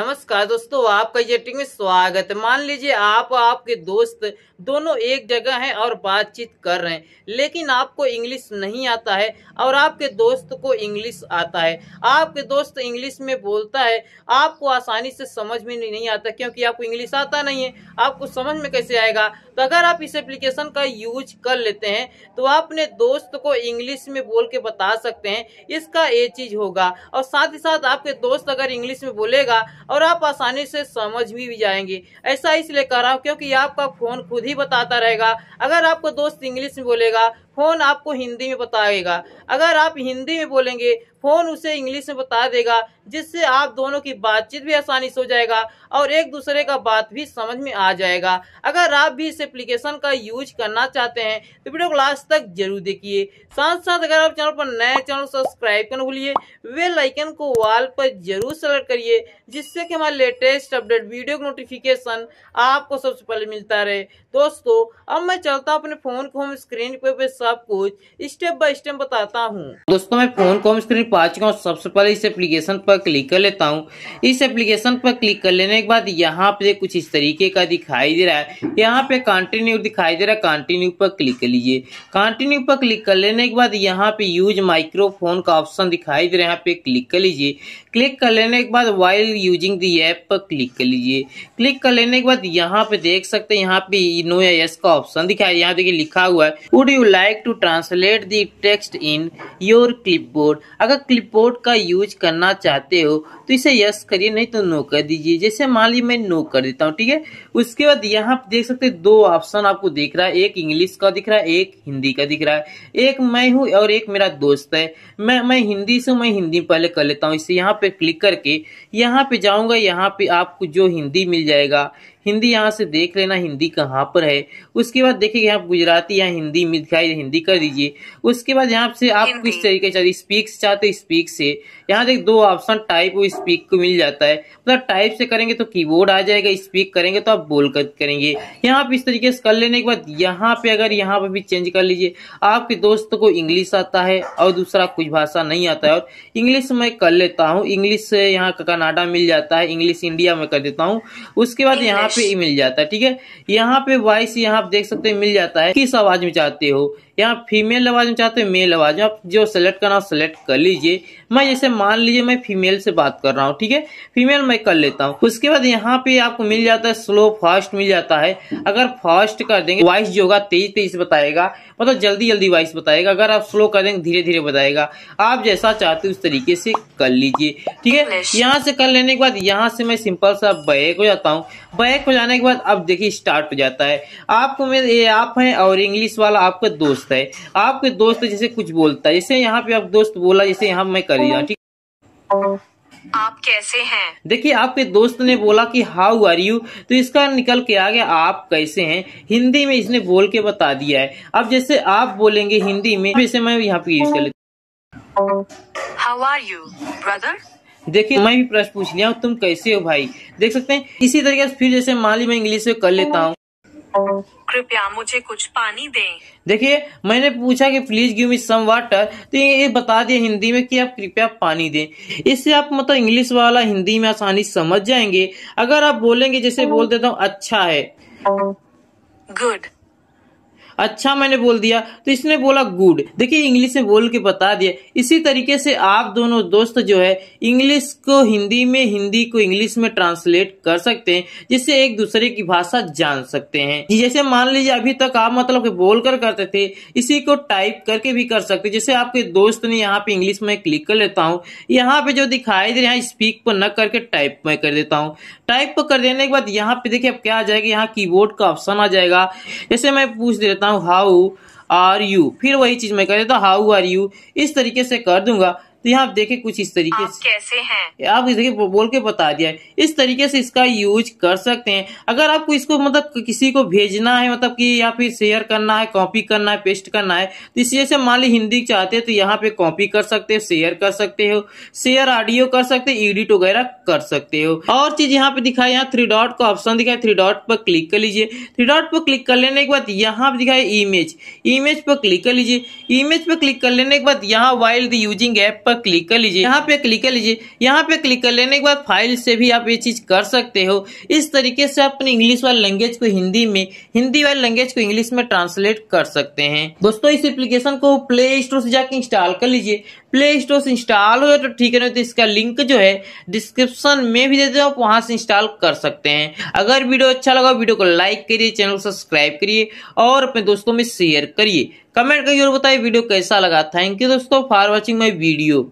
नमस्कार दोस्तों आपका जेटिंग में स्वागत है मान लीजिए आप आपके दोस्त दोनों एक जगह हैं और बातचीत कर रहे हैं लेकिन आपको इंग्लिश नहीं आता है और आपके दोस्त को इंग्लिश आता है आपके दोस्त इंग्लिश में बोलता है आपको आसानी से समझ में नहीं आता क्योंकि आपको इंग्लिश आता नहीं है आपको समझ में कैसे आएगा तो अगर आप इस एप्लीकेशन का यूज कर लेते हैं तो आप अपने दोस्त को इंग्लिश में बोल के बता सकते हैं इसका ये चीज होगा और साथ ही साथ आपके दोस्त अगर इंग्लिश में बोलेगा और आप आसानी से समझ भी, भी जाएंगे ऐसा इसलिए कर रहा हूँ क्योंकि आपका फोन खुद ही बताता रहेगा अगर आपको दोस्त इंग्लिश में बोलेगा फ़ोन आपको हिंदी में बताएगा अगर आप हिंदी में बोलेंगे फ़ोन उसे इंग्लिश में बता देगा जिससे आप दोनों की बातचीत भी आसानी से हो जाएगा और एक दूसरे का बात भी समझ में आ जाएगा अगर आप भी इस एप्लीकेशन का यूज करना चाहते हैं तो वीडियो को लास्ट तक जरूर देखिए साथ साथ अगर आप चैनल पर नए चैनल सब्सक्राइब करना भूलिए वे लाइकन को वाल पर जरूर सेलेक्ट करिए जिससे कि हमारे लेटेस्ट अपडेट वीडियो का नोटिफिकेशन आपको सबसे पहले मिलता रहे दोस्तों अब मैं चलता हूँ अपने फ़ोन को हम स्क्रीन पर सब कुछ स्टेप बाय स्टेप बताता हूँ दोस्तों मैं फोन को स्क्रीन पा चुका हूँ सबसे पहले इस एप्लीकेशन पर क्लिक कर लेता हूँ इस एप्लीकेशन पर क्लिक कर लेने के बाद यहाँ पे कुछ इस तरीके का दिखाई दे रहा है यहाँ पे कंटिन्यू दिखाई दे रहा है कंटिन्यू पर क्लिक कर लीजिए कंटिन्यू पर क्लिक कर लेने के बाद यहाँ पे यूज माइक्रोफोन का ऑप्शन दिखाई दे रहा है यहाँ पे क्लिक कर लीजिए क्लिक कर लेने के बाद वाइल यूजिंग दी ऐप पर क्लिक कर लीजिए क्लिक कर लेने के बाद यहाँ पे देख सकते हैं यहाँ पे नो या का ऑप्शन दिखाई यहाँ देखिए लिखा हुआ है would you like like to translate the text in your clipboard अगर क्लिपबोर्ड का यूज करना चाहते हो तो इसे यस करिए नहीं तो नो कर दीजिए जैसे मान ली मैं नो कर देता हूँ ठीक है उसके बाद यहाँ देख सकते दो ऑप्शन आपको दिख रहा है एक इंग्लिश का दिख रहा है एक हिंदी का दिख रहा है एक मैं हूँ और एक मेरा दोस्त है मैं मैं हिंदी से मैं हिंदी पहले कर लेता हूँ इसे यहाँ पे क्लिक करके यहाँ पे जाऊँगा यहाँ पे आपको जो हिंदी मिल जाएगा हिंदी यहाँ से देख लेना हिंदी कहाँ पर है उसके बाद देखिए आप गुजराती या हिंदी दिखाई हिंदी कर दीजिए उसके बाद यहाँ से आप किस तरीके चाहते स्पीक चाहते स्पीक से यहाँ देख दो ऑप्शन टाइप और स्पीक को मिल जाता है मतलब टाइप से करेंगे तो कीबोर्ड आ जाएगा स्पीक करेंगे तो आप बोल कर करेंगे यहाँ आप इस तरीके से कर लेने के बाद यहाँ पे अगर यहाँ पे भी चेंज कर लीजिए आपके दोस्त को इंग्लिश आता है और दूसरा कुछ भाषा नहीं आता है और इंग्लिश मैं कर लेता हूँ इंग्लिश यहाँ कनाडा मिल जाता है इंग्लिश इंडिया में कर देता हूँ उसके बाद यहाँ यहाँ पे मिल जाता है ठीक है यहाँ पे वॉइस यहाँ देख सकते हैं मिल जाता है किस आवाज में चाहते हो यहाँ फीमेल लवाजम चाहते हैं मेल लवाजम आप जो सेलेक्ट करना हो सेलेक्ट कर लीजिए मैं जैसे मान लीजिए मैं फीमेल से बात कर रहा हूँ ठीक है फीमेल मैं कर लेता हूँ उसके बाद यहाँ पे आपको मिल जाता है स्लो फास्ट मिल जाता है अगर फास्ट कर देंगे वॉइस जो होगा तेज तेज बताएगा मतलब जल्दी जल्दी वॉइस बताएगा अगर आप स्लो कर देंगे धीरे धीरे बताएगा आप जैसा चाहते उस तरीके से कर लीजिए ठीक है यहाँ से कर लेने के बाद यहाँ से मैं सिंपल सा बैक हो जाता हूँ बैक हो जाने के बाद अब देखिए स्टार्ट हो जाता है आपको मेरे आप है और इंग्लिश वाला आपका दोस्त दोस्त है आपके दोस्त जैसे कुछ बोलता है जैसे यहाँ पे आप दोस्त बोला जैसे यहाँ मैं कर लिया ठीक आप कैसे हैं देखिए आपके दोस्त ने बोला कि हाउ आर यू तो इसका निकल के आ गया आप कैसे हैं हिंदी में इसने बोल के बता दिया है अब जैसे आप बोलेंगे हिंदी में तो वैसे मैं यहाँ पे यूज कर लेता हाउ आर यू ब्रदर देखिए मैं भी प्रश्न पूछ लिया तुम कैसे हो भाई देख सकते हैं इसी तरीके से फिर जैसे मान ली मैं इंग्लिश में कर लेता हूँ कृपया मुझे कुछ पानी दें देखिए मैंने पूछा कि please give me some water तो ये बता दिया हिंदी में कि आप कृपया पानी दें इससे आप मतलब इंग्लिश वाला हिंदी में आसानी समझ जाएंगे अगर आप बोलेंगे जैसे बोल देता हूँ अच्छा है गुड अच्छा मैंने बोल दिया तो इसने बोला गुड देखिए इंग्लिश में बोल के बता दिया इसी तरीके से आप दोनों दोस्त जो है इंग्लिश को हिंदी में हिंदी को इंग्लिश में ट्रांसलेट कर सकते हैं जिससे एक दूसरे की भाषा जान सकते हैं जैसे मान लीजिए अभी तक आप मतलब बोल कर करते थे इसी को टाइप करके भी कर सकते जैसे आपके दोस्त ने यहाँ पे इंग्लिश में क्लिक कर लेता हूँ यहाँ पे जो दिखाई दे रहा है स्पीक पर न करके टाइप में कर देता हूँ टाइप पर कर देने के बाद यहाँ पे देखिए अब क्या आ जाएगा यहाँ कीबोर्ड का ऑप्शन आ जाएगा जैसे मैं पूछ देता हूँ हाउ आर यू फिर वही चीज़ मैं कह देता हूँ हाउ आर यू इस तरीके से कर दूंगा तो यहाँ आप देखे कुछ इस तरीके से कैसे हैं आप देखिए बोल के बता दिया इस तरीके से इसका यूज कर सकते हैं अगर आपको इसको मतलब किसी को भेजना है मतलब कि या फिर शेयर करना है कॉपी करना है पेस्ट करना है तो इस जैसे मान ली हिंदी चाहते हैं तो यहाँ पे कॉपी कर सकते हो शेयर कर सकते हो शेयर ऑडियो कर सकते हो एडिट वगैरह कर सकते हो और चीज यहाँ पे दिखाई यहाँ थ्री डॉट का ऑप्शन दिखाई थ्री डॉट पर क्लिक कर लीजिए थ्री डॉट पर क्लिक कर लेने के बाद यहाँ पे दिखाई इमेज इमेज पर क्लिक कर लीजिए इमेज पर क्लिक कर लेने के बाद यहाँ वाइल्ड यूजिंग एप पर क्लिक कर लीजिए यहाँ पे क्लिक कर लीजिए यहाँ पे क्लिक कर लेने के बाद फाइल से भी आप ये चीज कर सकते हो इस तरीके से आप अपनी इंग्लिश वाली लैंग्वेज को हिंदी में हिंदी वाली लैंग्वेज को इंग्लिश में ट्रांसलेट कर सकते हैं दोस्तों इस एप्लीकेशन को प्ले स्टोर से जाकर इंस्टॉल कर लीजिए प्ले स्टोर से इंस्टॉल हो तो ठीक है ना तो इसका लिंक जो है डिस्क्रिप्शन में भी दे दो आप वहां से इंस्टॉल कर सकते हैं अगर वीडियो अच्छा लगा वीडियो को लाइक करिए चैनल को सब्सक्राइब करिए और अपने दोस्तों में शेयर करिए कमेंट करिए और बताइए वीडियो कैसा लगा थैंक यू दोस्तों फॉर वॉचिंग माई वीडियो